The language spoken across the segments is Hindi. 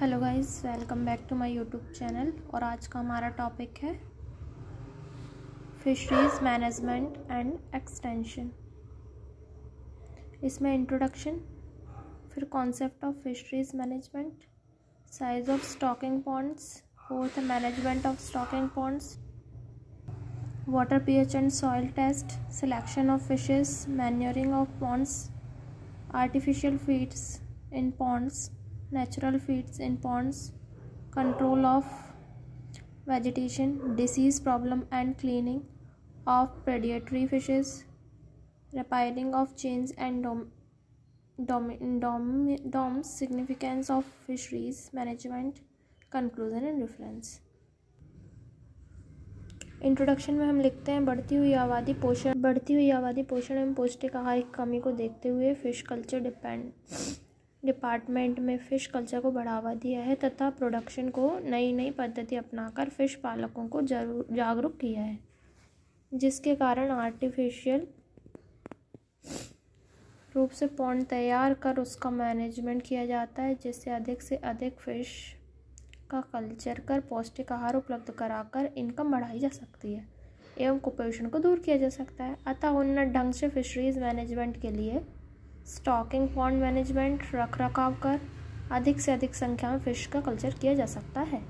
Hello guys welcome back to my YouTube channel और आज का हमारा टॉपिक है फिशरीज मैनेजमेंट एंड एक्सटेंशन इसमें इंट्रोडक्शन फिर concept of fisheries management size of stocking points fourth management of stocking ponds water pH and soil test selection of fishes manuring of ponds artificial feeds in ponds natural feeds in ponds, control of vegetation, disease problem and cleaning of predatory fishes, repairing of chains and dom dom, dom, doms, significance of fisheries management, conclusion and reference. Introduction में हम लिखते हैं बढ़ती हुई आबादी पोषण बढ़ती हुई आबादी पोषण एवं पौष्टिक आहार की कमी को देखते हुए फिश कल्चर डिपेंड डिपार्टमेंट में फ़िश कल्चर को बढ़ावा दिया है तथा प्रोडक्शन को नई नई पद्धति अपनाकर फ़िश पालकों को जरूर जागरूक किया है जिसके कारण आर्टिफिशियल रूप से पौंड तैयार कर उसका मैनेजमेंट किया जाता है जिससे अधिक से अधिक फ़िश का कल्चर कर पौष्टिक आहार उपलब्ध कराकर इनकम बढ़ाई जा सकती है एवं कुपोषण को दूर किया जा सकता है अतः उन्नत ढंग से फिशरीज मैनेजमेंट के लिए स्टॉकिंग पॉन्ड मैनेजमेंट रख रखाव कर अधिक से अधिक संख्या में फिश का कल्चर किया जा सकता है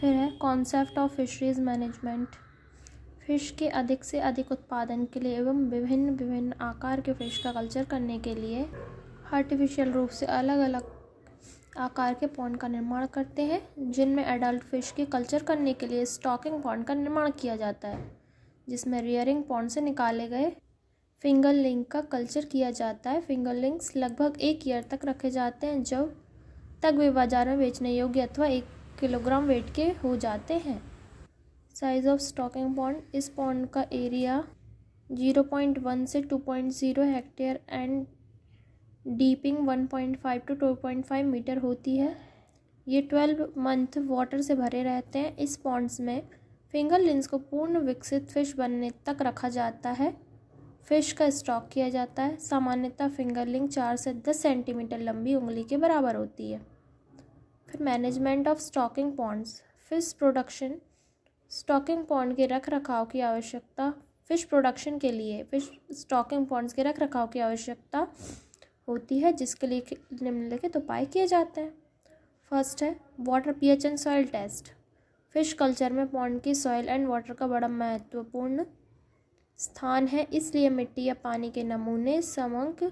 फिर है concept of fisheries management fish के अधिक से अधिक उत्पादन के लिए एवं विभिन्न विभिन्न आकार के फिश का कल्चर करने के लिए आर्टिफिशियल रूप से अलग अलग आकार के पॉन्ड का निर्माण करते हैं जिनमें एडल्ट फिश के कल्चर करने के लिए स्टॉकिंग पॉन्ड का निर्माण किया जाता है जिसमें रियरिंग पॉन्ड से निकाले गए फिंगरलिंग का कल्चर किया जाता है फिंगरलिंग्स लगभग एक ईयर तक रखे जाते हैं जब तक वे बाज़ार में बेचने योग्य अथवा एक किलोग्राम वेट के हो जाते हैं साइज ऑफ स्टॉकिंग पॉन्ड इस पॉन्ड का एरिया जीरो पॉइंट वन से two point zero hectare and dipping one point five to two point five metre होती है ये ट्वेल्व मंथ वाटर से भरे रहते हैं इस पॉन्ड्स में फिंगर लिंस को पूर्ण विकसित फिश बनने तक रखा जाता है फिश का स्टॉक किया जाता है सामान्यतः फिंगरलिंग चार से दस सेंटीमीटर लंबी उंगली के बराबर होती है फिर management of stocking ponds fish production stocking pond के रख रखाव की आवश्यकता फिश प्रोडक्शन के लिए फिश स्टॉकिंग पॉन्ड्स के रख रखाव की आवश्यकता होती है जिसके लिए निम्नलिखित तो उपाय किए जाते हैं फर्स्ट है water H and soil test fish culture में पॉन्ड की सॉइल एंड वाटर का बड़ा महत्वपूर्ण स्थान है इसलिए मिट्टी या पानी के नमूने समंक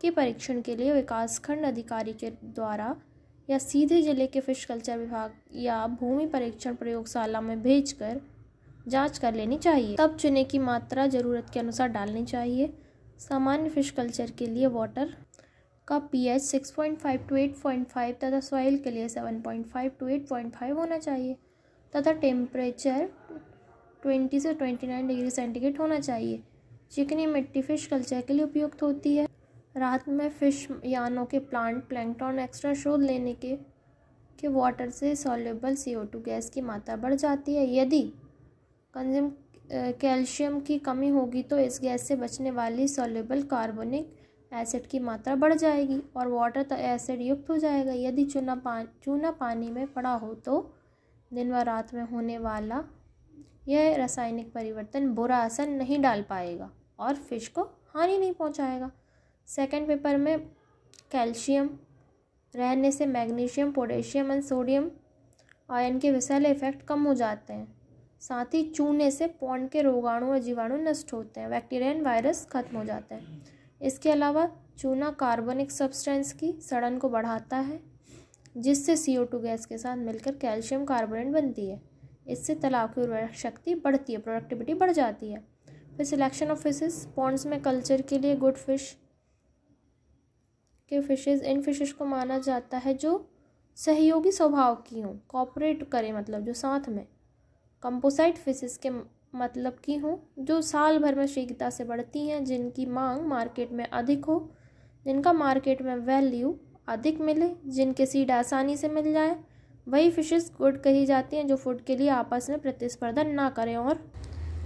के परीक्षण के लिए विकासखंड अधिकारी के द्वारा या सीधे जिले के फिश कल्चर विभाग या भूमि परीक्षण प्रयोगशाला में भेजकर जांच कर लेनी चाहिए तब चुने की मात्रा ज़रूरत के अनुसार डालनी चाहिए सामान्य फिश कल्चर के लिए वाटर का पीएच 6.5 टू 8.5 तथा सॉइल के लिए 7.5 टू 8.5 होना चाहिए तथा टेम्परेचर ट्वेंटी से ट्वेंटी नाइन डिग्री सेंटीग्रेड होना चाहिए चिकनी मिट्टी फ़िश कल्चर के लिए उपयुक्त होती है रात में फ़िश यानों के प्लांट प्लैंकटॉन एक्स्ट्रा शोध लेने के के वाटर से ओ टू गैस की मात्रा बढ़ जाती है यदि कंज्यूम कैल्शियम की कमी होगी तो इस गैस से बचने वाली सॉल्युबल कार्बोनिक एसिड की मात्रा बढ़ जाएगी और वाटर एसिड युक्त हो जाएगा यदि चूना पान चूना पानी में पड़ा हो तो दिन व रात में होने वाला यह रासायनिक परिवर्तन बुरा असर नहीं डाल पाएगा और फिश को हानि नहीं पहुंचाएगा सेकंड पेपर में कैल्शियम रहने से magnesium potassium and sodium ion के विषैले इफेक्ट कम हो जाते हैं साथ ही चूने से पौंड के रोगाणु और जीवाणु नष्ट होते हैं बैक्टीरिया एंड वायरस खत्म हो जाते हैं इसके अलावा चूना कार्बनिक सब्सटेंस की सड़न को बढ़ाता है जिससे सी ओ टू गैस के साथ मिलकर कैल्शियम कार्बोनेट बनती है इससे तालाब की उर्वरक शक्ति बढ़ती है प्रोडक्टिविटी बढ़ जाती है फिर सिलेक्शन ऑफ फिशेस पॉन्ड्स में कल्चर के लिए गुड फिश के फिशेस इन फिशेस को माना जाता है जो सहयोगी स्वभाव की हों कॉपरेट करें मतलब जो साथ में कंपोसाइट फिशेस के मतलब की हों जो साल भर में शीघ्रता से बढ़ती हैं जिनकी मांग मार्केट में अधिक हो जिनका मार्केट में वैल्यू अधिक मिले जिनके सीड आसानी से मिल जाए वही फिशेस गुड कही जाती हैं जो फूड के लिए आपस में प्रतिस्पर्धा ना करें और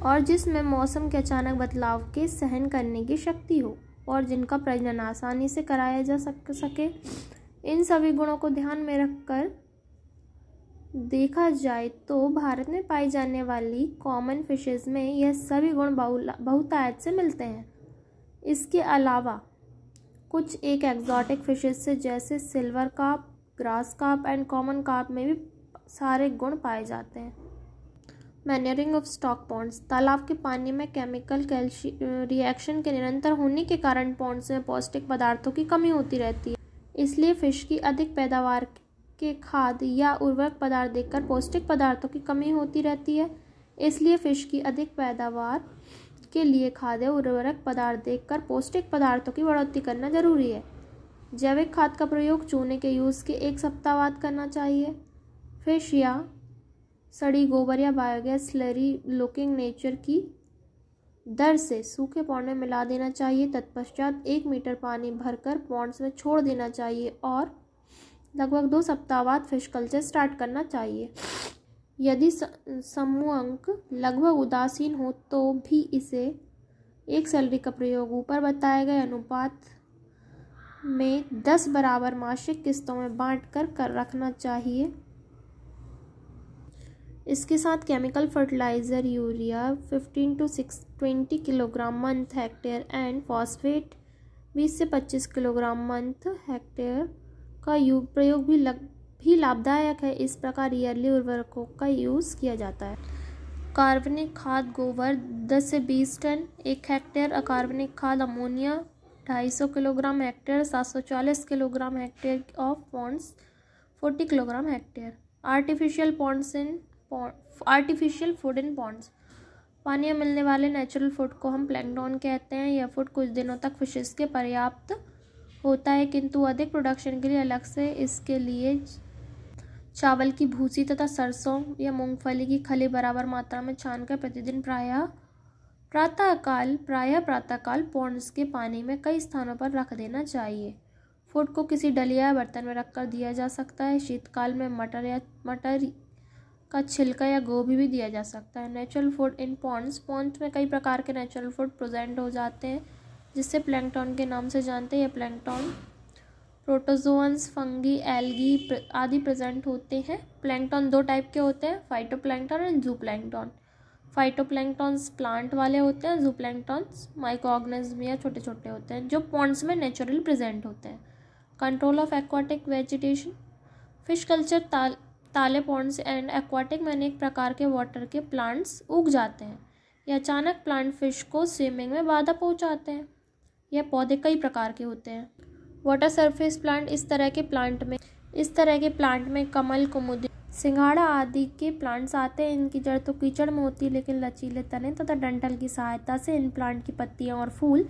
और जिसमें मौसम के अचानक बदलाव के सहन करने की शक्ति हो और जिनका प्रजनन आसानी से कराया जा सक सके इन सभी गुणों को ध्यान में रखकर देखा जाए तो भारत में पाई जाने वाली कॉमन फिशेज़ में यह सभी गुण बहुतायत से मिलते हैं इसके अलावा कुछ एक एक्जॉटिक फिशेज से जैसे silver carp grass carp and common carp में भी सारे गुण पाए जाते हैं मैनरिंग ऑफ स्टॉक पॉन्ड्स तालाब के पानी में केमिकल कैल्शी रिएक्शन के निरंतर होने के कारण पॉन्ड्स में पौष्टिक पदार्थों की कमी होती रहती है इसलिए फिश की अधिक पैदावार के खाद या उर्वरक पदार्थ देखकर पौष्टिक पदार्थों की कमी होती रहती है इसलिए फिश की अधिक पैदावार के लिए खाद्य उर्वरक पदार्थ देखकर पौष्टिक पदार्थों की बढ़ोतरी करना जरूरी है जैविक खाद का प्रयोग चूने के यूज़ के एक सप्ताह बाद करना चाहिए फिश या सड़ी गोबर या बायोगैस स्लरी लुकिंग नेचर की दर से सूखे पौंड में मिला देना चाहिए तत्पश्चात एक मीटर पानी भरकर पौंड्स में छोड़ देना चाहिए और लगभग दो सप्ताह बाद फिश कल्चर स्टार्ट करना चाहिए यदि समूह अंक लगभग उदासीन हो तो भी इसे एक सैलरी का प्रयोग ऊपर बताए गए अनुपात में दस बराबर मासिक किस्तों में बांट कर कर रखना चाहिए इसके साथ chemical fertiliser urea fifteen to six twenty kilogram month hectare and phosphate बीस से पच्चीस किलोग्राम मंथ हेक्टेयर का यू प्रयोग भी लग भी लाभदायक है इस प्रकार ईयरली उर्वरकों का यूज़ किया जाता है कार्बनिक खाद गोबर दस से बीस टन एक हेक्टेयर अकार्बनिक खाद अमोनिया ढाई सौ किलोग्राम हेक्टेयर सात सौ चालीस kilogram hectare of ponds forty kilogram hectare artificial ponds in artificial food in ponds पानी में मिलने वाले नेचुरल फूड को हम प्लैंकटॉन कहते हैं यह फूड कुछ दिनों तक फिशेस के पर्याप्त होता है किंतु अधिक प्रोडक्शन के लिए अलग से इसके लिए चावल की भूसी तथा सरसों या मूंगफली की खली बराबर मात्रा में छानकर प्रतिदिन प्रायः प्रातःकाल प्रायः प्रातःकाल पॉन्ड्स के पानी में कई स्थानों पर रख देना चाहिए फूड को किसी डलिया बर्तन में रखकर दिया जा सकता है शीतकाल में मटर या मटर का छिलका या गोभी भी दिया जा सकता है natural food in ponds ponds में कई प्रकार के नेचुरल फूड प्रेजेंट हो जाते हैं जिससे प्लैंकटॉन के नाम से जानते हैं या प्लैंकटॉन प्रोटोजोअन्स फंगी एल्गी आदि प्रेजेंट होते हैं प्लैंकटॉन दो टाइप के होते हैं phytoplankton and zooplankton phytoplanktons plant वाले होते हैं प्लैंकटॉन्स माइक्रोऑर्गेनिज्म या छोटे छोटे होते हैं जो पॉन्ड्स में नेचुरल प्रेजेंट होते हैं control of aquatic vegetation fish culture ताल ताले पॉन्ड्स एंड एक्वाटिक में अनेक प्रकार के वाटर के प्लांट्स उग जाते हैं ये अचानक प्लांट फिश को स्विमिंग में बाधा पहुंचाते हैं यह पौधे कई प्रकार के होते हैं वाटर सरफेस प्लांट इस तरह के प्लांट में इस तरह के प्लांट में कमल कुमुदी सिंघाड़ा आदि के प्लांट्स आते हैं इनकी जड़ तो कीचड़ में होती है लेकिन लचीले तने तथा डंठल की सहायता से इन प्लांट की पत्तियां और फूल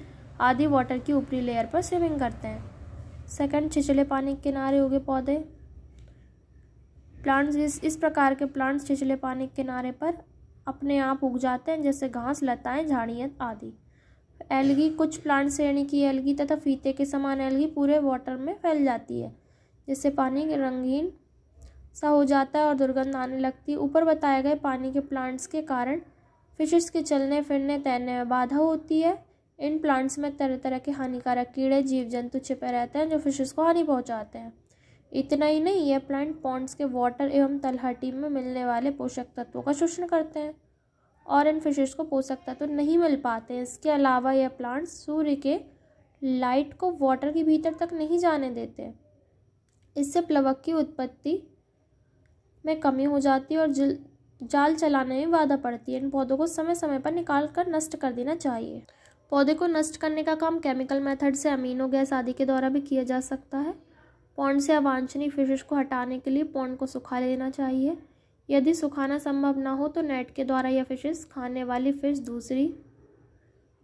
आदि वाटर की ऊपरी लेयर पर स्विमिंग करते हैं सेकंड छिछले पानी के किनारे गए पौधे प्लांट्स इस इस प्रकार के प्लांट्स छिछले पानी के किनारे पर अपने आप उग जाते हैं जैसे घास लताएँ झाड़ियाँ आदि एलगी कुछ प्लांट श्रेणी की एलगी तथा फीते के समान एलगी पूरे वाटर में फैल जाती है जिससे पानी रंगीन सा हो जाता है और दुर्गंध आने लगती है ऊपर बताए गए पानी के प्लांट्स के कारण फिशेस के चलने फिरने तैरने में बाधा होती है इन प्लांट्स में तरह तरह के हानिकारक कीड़े जीव जंतु छिपे रहते हैं जो फिशेस को हानि पहुंचाते हैं इतना ही नहीं यह प्लांट पॉन्ड्स के वाटर एवं तलहटी में मिलने वाले पोषक तत्वों का शोषण करते हैं और इन फिशेस को पोषक तत्व नहीं मिल पाते इसके अलावा यह प्लांट्स सूर्य के लाइट को वाटर के भीतर तक नहीं जाने देते इससे प्लवक की उत्पत्ति में कमी हो जाती है और जल जाल चलाने में बाधा पड़ती है इन पौधों को समय समय पर निकाल कर नष्ट कर देना चाहिए पौधे को नष्ट करने का काम केमिकल मेथड से अमीनो गैस आदि के द्वारा भी किया जा सकता है पौंड से अवांछनीय फिशेस को हटाने के लिए पौंड को सुखा लेना चाहिए यदि सुखाना संभव ना हो तो नेट के द्वारा यह फिशेस खाने वाली फिश दूसरी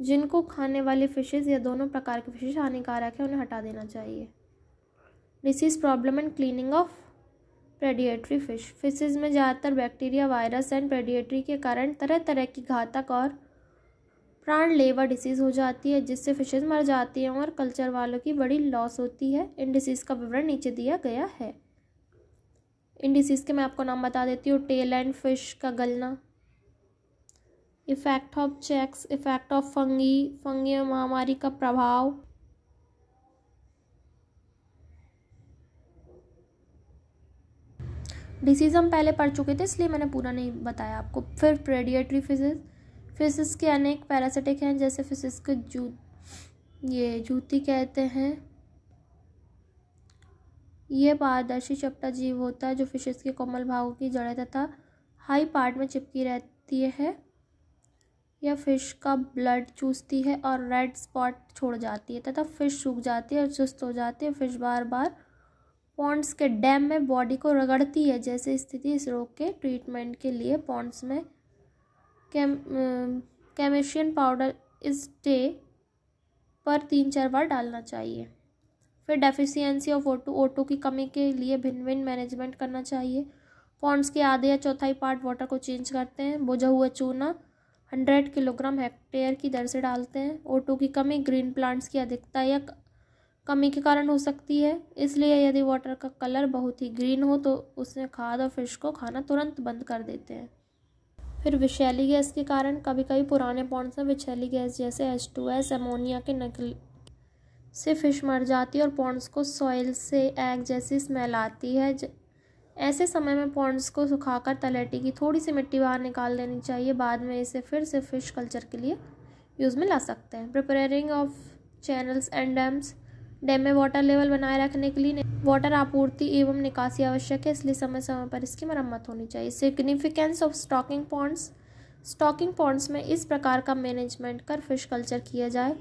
जिनको खाने वाली फिशेस या दोनों प्रकार के फिशेस हानिकारक है उन्हें हटा देना चाहिए disease problem and cleaning of predatory fish fishes में ज़्यादातर बैक्टीरिया वायरस एंड प्रेडिएटरी के कारण तरह तरह की घातक और प्राण लेवर डिसीज़ हो जाती है जिससे फिशेज मर जाती हैं और कल्चर वालों की बड़ी लॉस होती है इन डिसीज़ का विवरण नीचे दिया गया है इन डिसीज़ के मैं आपको नाम बता देती हूँ टेल एंड फिश का गलना effect of checks effect of fungi fungi महामारी का प्रभाव डिसीज़ हम पहले पढ़ चुके थे इसलिए मैंने पूरा नहीं बताया आपको फिर प्रेडिएटरी फिजिस फिजिस के अनेक पैरासिटिक हैं जैसे फिजिस के जू ये जूती कहते हैं यह पारदर्शी चपटा जीव होता है जो फिशेस के कोमल भागों की जड़ें तथा हाई पार्ट में चिपकी रहती है यह फिश का ब्लड चूसती है और रेड स्पॉट छोड़ जाती है तथा फिश सूख जाती है और सुस्त हो जाती है फिश बार बार पॉन्ड्स के डैम में बॉडी को रगड़ती है जैसे स्थिति इस रोग के ट्रीटमेंट के लिए पॉन्ड्स में कैम कैमेशियन पाउडर इस डे पर तीन चार बार डालना चाहिए फिर डेफिशिएंसी ऑफ ओटू ओटू की कमी के लिए भिन्न भिन्न मैनेजमेंट करना चाहिए पॉन्ड्स के आधे या चौथाई पार्ट वाटर को चेंज करते हैं बुझा हुआ चूना हंड्रेड किलोग्राम हेक्टेयर की दर से डालते हैं ओटू की कमी ग्रीन प्लांट्स की अधिकता या कमी के कारण हो सकती है इसलिए यदि वाटर का कलर बहुत ही ग्रीन हो तो उसमें खाद और फिश को खाना तुरंत बंद कर देते हैं फिर विषैली गैस के कारण कभी कभी पुराने पॉन्ड्स में विषैली गैस जैसे एच टू एस एमोनिया के नकल से फिश मर जाती है और पॉन्ड्स को सॉइल से एग जैसी स्मेल आती है ज... ऐसे समय में पॉन्ड्स को सुखाकर तलेटी की थोड़ी सी मिट्टी बाहर निकाल देनी चाहिए बाद में इसे फिर से फिश कल्चर के लिए यूज़ में ला सकते हैं preparing of channels and dams dam में वाटर लेवल बनाए रखने के लिए वाटर आपूर्ति एवं निकासी आवश्यक है इसलिए समय समय पर इसकी मरम्मत होनी चाहिए significance of stocking points stocking points में इस प्रकार का मैनेजमेंट कर फिश कल्चर किया जाए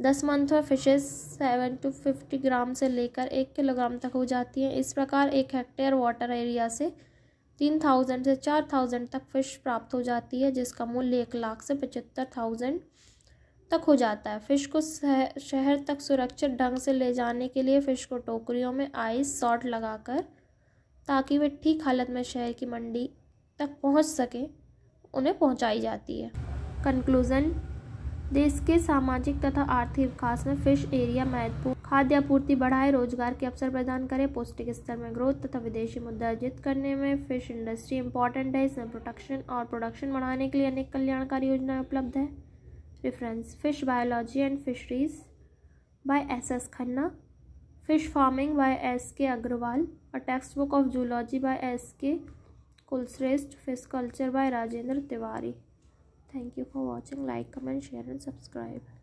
दस मंथ में fishes seven two fifty gram से लेकर एक किलोग्राम तक हो जाती हैं इस प्रकार एक हेक्टेयर वाटर एरिया से तीन थाउजेंड से चार थाउजेंड तक फिश प्राप्त हो जाती है जिसका मूल्य एक लाख से पचहत्तर थाउजेंड तक हो जाता है फ़िश को शहर तक सुरक्षित ढंग से ले जाने के लिए फ़िश को टोकरियों में आइस सॉल्ट लगाकर ताकि वे ठीक हालत में शहर की मंडी तक पहुंच सकें उन्हें पहुंचाई जाती है कंक्लूज़न देश के सामाजिक तथा आर्थिक विकास में फ़िश एरिया महत्वपूर्ण खाद्य आपूर्ति बढ़ाए रोजगार के अवसर प्रदान करें पौष्टिक स्तर में ग्रोथ तथा विदेशी मुद्रा अर्जित करने में फ़िश इंडस्ट्री इंपॉर्टेंट है इसमें प्रोटेक्शन और प्रोडक्शन बढ़ाने के लिए अनेक कल्याणकारी योजनाएं उपलब्ध है reference fish biology and fisheries by S S Khanna fish farming by S K Agarwal और textbook of zoology by S K Kulshreshtha fish culture by Rajendra Tiwari thank you for watching like comment share and subscribe